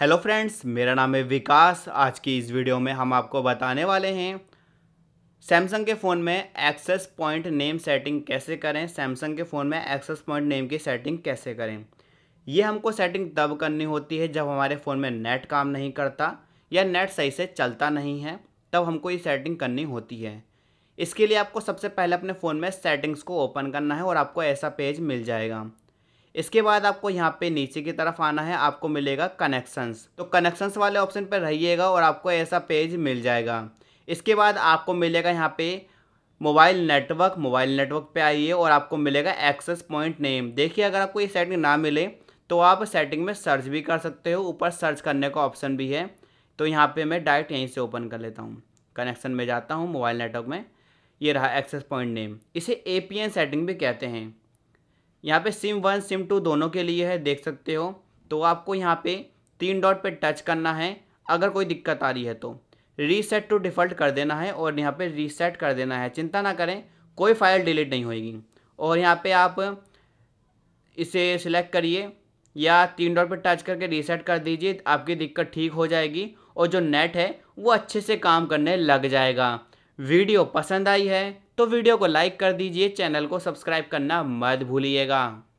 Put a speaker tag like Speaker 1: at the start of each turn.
Speaker 1: hello friends मेरा नाम है विकास आज की इस वीडियो में हम आपको बताने वाले हैं सैमसंग के फ़ोन में एक्सेस पॉइंट नेम सेटिंग कैसे करें सैमसंग के फ़ोन में एक्सेस पॉइंट नेम की सेटिंग कैसे करें ये हमको सेटिंग तब करनी होती है जब हमारे फ़ोन में नेट काम नहीं करता या नेट सही से चलता नहीं है तब हमको ये सेटिंग करनी होती है इसके लिए आपको सबसे पहले अपने फ़ोन में सेटिंग्स को ओपन करना है और आपको ऐसा पेज मिल जाएगा इसके बाद आपको यहाँ पे नीचे की तरफ आना है आपको मिलेगा कनेक्शंस तो कनेक्शंस वाले ऑप्शन पर रहिएगा और आपको ऐसा पेज मिल जाएगा इसके बाद आपको मिलेगा यहाँ पे मोबाइल नेटवर्क मोबाइल नेटवर्क पे आइए और आपको मिलेगा एक्सेस पॉइंट नेम देखिए अगर आपको ये सेटिंग ना मिले तो आप सेटिंग में सर्च भी कर सकते हो ऊपर सर्च करने का ऑप्शन भी है तो यहाँ पर मैं डायरेक्ट यहीं से ओपन कर लेता हूँ कनेक्शन में जाता हूँ मोबाइल नेटवर्क में ये रहा एक्सेस पॉइंट नेम इसे ए सेटिंग भी कहते हैं यहाँ पे सिम वन सिम टू दोनों के लिए है देख सकते हो तो आपको यहाँ पे तीन डॉट पे टच करना है अगर कोई दिक्कत आ रही है तो रीसेट टू डिफ़ॉल्ट कर देना है और यहाँ पे रीसेट कर देना है चिंता ना करें कोई फाइल डिलीट नहीं होगी और यहाँ पे आप इसे सिलेक्ट करिए या तीन डॉट पर टच करके रीसेट कर दीजिए आपकी दिक्कत ठीक हो जाएगी और जो नेट है वो अच्छे से काम करने लग जाएगा वीडियो पसंद आई है तो वीडियो को लाइक कर दीजिए चैनल को सब्सक्राइब करना मत भूलिएगा